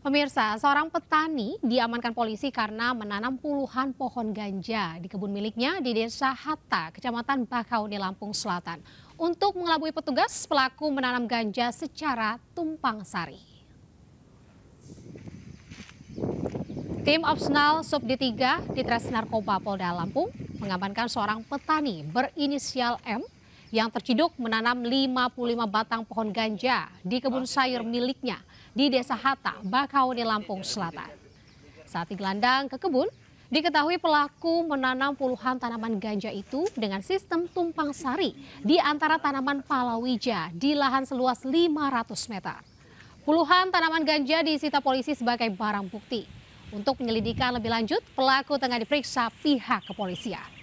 Pemirsa, seorang petani diamankan polisi karena menanam puluhan pohon ganja di kebun miliknya di Desa Hatta, Kecamatan di Lampung Selatan. Untuk mengelabui petugas, pelaku menanam ganja secara tumpang sari. Tim opsional Subdi 3 di Tres Narkoba Polda Lampung mengamankan seorang petani berinisial M yang terciduk menanam 55 batang pohon ganja di kebun sayur miliknya di Desa Hata, di Lampung Selatan. Saat digelandang ke kebun, diketahui pelaku menanam puluhan tanaman ganja itu dengan sistem tumpang sari di antara tanaman palawija di lahan seluas 500 meter. Puluhan tanaman ganja disita polisi sebagai barang bukti. Untuk penyelidikan lebih lanjut, pelaku tengah diperiksa pihak kepolisian.